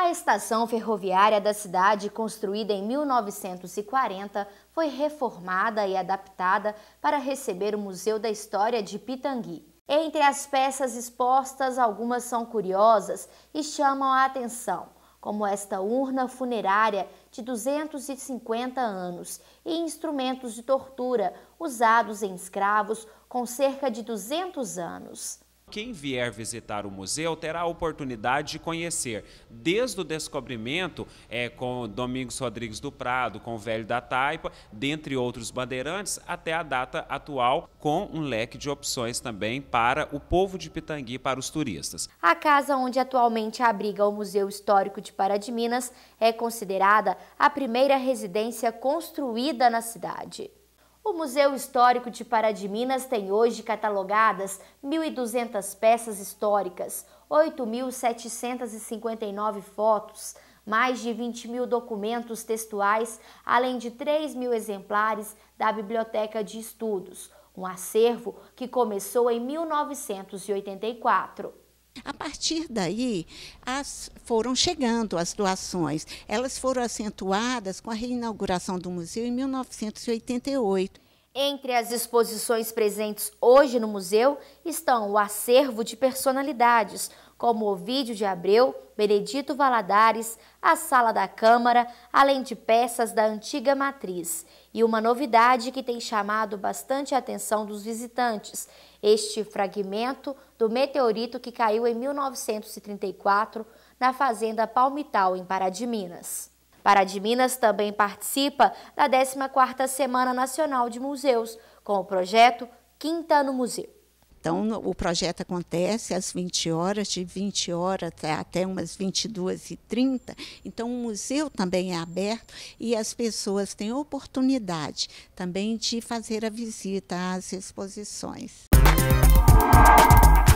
A estação ferroviária da cidade, construída em 1940, foi reformada e adaptada para receber o Museu da História de Pitangui. Entre as peças expostas, algumas são curiosas e chamam a atenção, como esta urna funerária de 250 anos e instrumentos de tortura usados em escravos com cerca de 200 anos. Quem vier visitar o museu terá a oportunidade de conhecer, desde o descobrimento é, com Domingos Rodrigues do Prado, com o Velho da Taipa, dentre outros bandeirantes, até a data atual, com um leque de opções também para o povo de Pitangui, para os turistas. A casa onde atualmente abriga o Museu Histórico de Pará de Minas é considerada a primeira residência construída na cidade. O Museu Histórico de Pará de Minas tem hoje catalogadas 1.200 peças históricas, 8.759 fotos, mais de 20 mil documentos textuais, além de 3 mil exemplares da Biblioteca de Estudos, um acervo que começou em 1984. A partir daí, as, foram chegando as doações. Elas foram acentuadas com a reinauguração do museu em 1988. Entre as exposições presentes hoje no museu estão o acervo de personalidades, como Ovídio de Abreu, Benedito Valadares, a Sala da Câmara, além de peças da antiga matriz. E uma novidade que tem chamado bastante a atenção dos visitantes: este fragmento do meteorito que caiu em 1934 na Fazenda Palmital, em Pará de Minas. Para de Minas também participa da 14ª Semana Nacional de Museus, com o projeto Quinta no Museu. Então, o projeto acontece às 20 horas, de 20 horas até umas 22h30. Então, o museu também é aberto e as pessoas têm oportunidade também de fazer a visita às exposições. Música